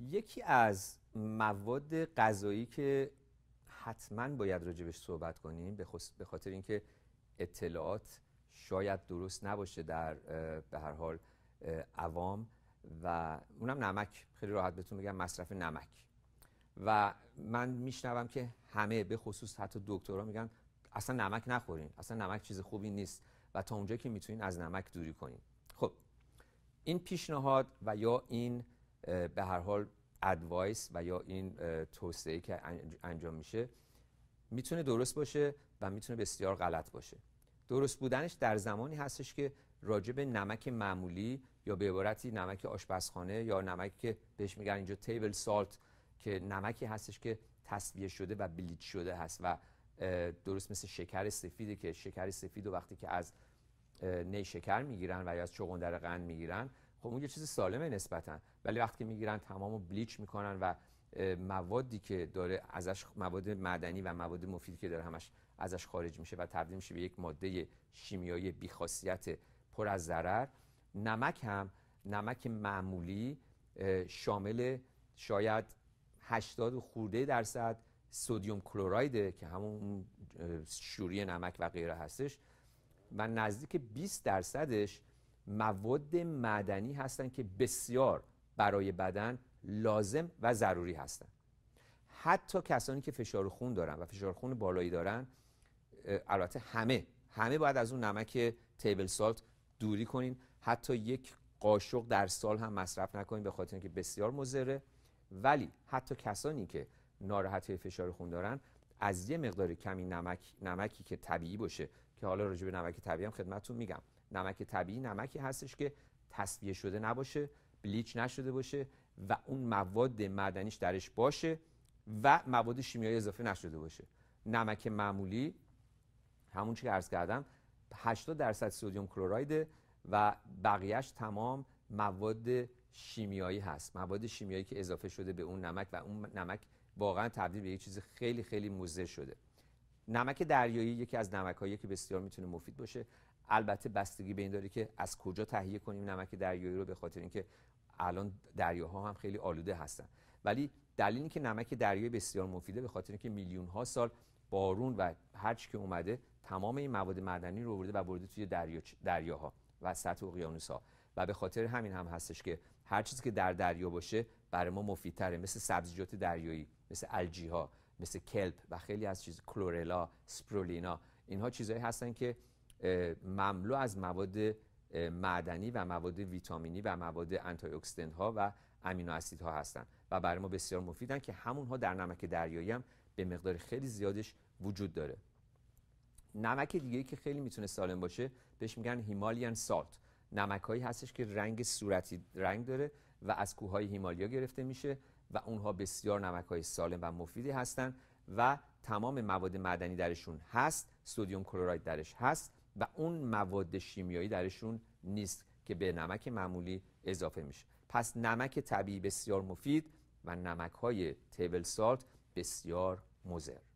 یکی از مواد غذایی که حتما باید راجبش صحبت کنیم به خاطر اینکه اطلاعات شاید درست نباشه در به هر حال عوام و اونم نمک خیلی راحت بهتون میگم مصرف نمک و من میشنوم که همه به خصوص حتی دکترها میگن اصلا نمک نخورین اصلا نمک چیز خوبی نیست و تا اونجا که میتونین از نمک دوری کنین خب این پیشنهاد و یا این به هر حال ادوایس و یا این توسعه که انجام میشه میتونه درست باشه و میتونه بسیار غلط باشه درست بودنش در زمانی هستش که راجب نمک معمولی یا به عبارتی نمک آشپزخانه یا نمک که بهش میگن اینجا تیبل سالت که نمکی هستش که تصویه شده و بلیچ شده هست و درست مثل شکر سفیده که شکر سفید و وقتی که از نی شکر میگیرن و یا از چغندر قند میگیرن خب اون یه چیز سالمه نسبتا ولی وقتی میگیرن تمامو بلیچ میکنن و موادی که داره ازش مواد معدنی و مواد مفیدی که داره همش ازش خارج میشه و تبدیل میشه به یک ماده شیمیایی بیخاصیت پر از ضرر نمک هم نمک معمولی شامل شاید 80 خورده درصد سودیوم کلورایده که همون شوری نمک و غیره هستش و نزدیک 20 درصدش مواد معدنی هستند که بسیار برای بدن لازم و ضروری هستند حتی کسانی که فشار خون دارن و فشار خون بالایی دارن البته همه همه باید از اون نمک تیبل سالت دوری کنین حتی یک قاشق در سال هم مصرف نکنین به خاطر اینکه بسیار مضره ولی حتی کسانی که ناراحتی فشار خون دارن از یه مقدار کمی نمک نمکی که طبیعی باشه که حالا راجع به نمک طبیعی هم خدمتتون میگم نمک طبیعی نمکی هستش که تصفیه شده نباشه بلیچ نشده باشه و اون مواد معدنیش درش باشه و مواد شیمیایی اضافه نشده باشه نمک معمولی همون که عرض کردم 80 درصد سودیوم کلراید و بقیهش تمام مواد شیمیایی هست مواد شیمیایی که اضافه شده به اون نمک و اون نمک واقعا تبدیل به یه چیز خیلی خیلی مزه شده نمک دریایی یکی از هایی که بسیار میتونه مفید باشه البته بستگی به این داره که از کجا تهیه کنیم نمک دریایی رو به خاطر اینکه الان دریاها هم خیلی آلوده هستن ولی دلیل که نمک دریایی بسیار مفیده به خاطر اینکه میلیون ها سال بارون و هرچی که اومده تمام این مواد معدنی رو ورده و برده توی دریا دریاها و سطح اقیانوس ها و به خاطر همین هم هستش که هر چیزی که در دریا باشه برای ما مفیدتره مثل سبزیجات دریایی مثل الجی مثل کلپ و خیلی از چیز کلورلا سپرولینا اینها چیزهایی هستن که مملو از مواد معدنی و مواد ویتامینی و مواد انتای ها و امینو ها هستن و برای ما بسیار مفیدن که همونها در نمک دریایی هم به مقدار خیلی زیادش وجود داره نمک دیگه که خیلی میتونه سالم باشه بهش میگن هیمالیان سالت نمک هایی هستش که رنگ صورتی رنگ داره و از کوههای هیمالیا گرفته میشه و اونها بسیار نمک های سالم و مفیدی هستند و تمام مواد معدنی درشون هست سودیوم کلراید درش هست و اون مواد شیمیایی درشون نیست که به نمک معمولی اضافه میشه پس نمک طبیعی بسیار مفید و نمک های تیبل سالت بسیار مزر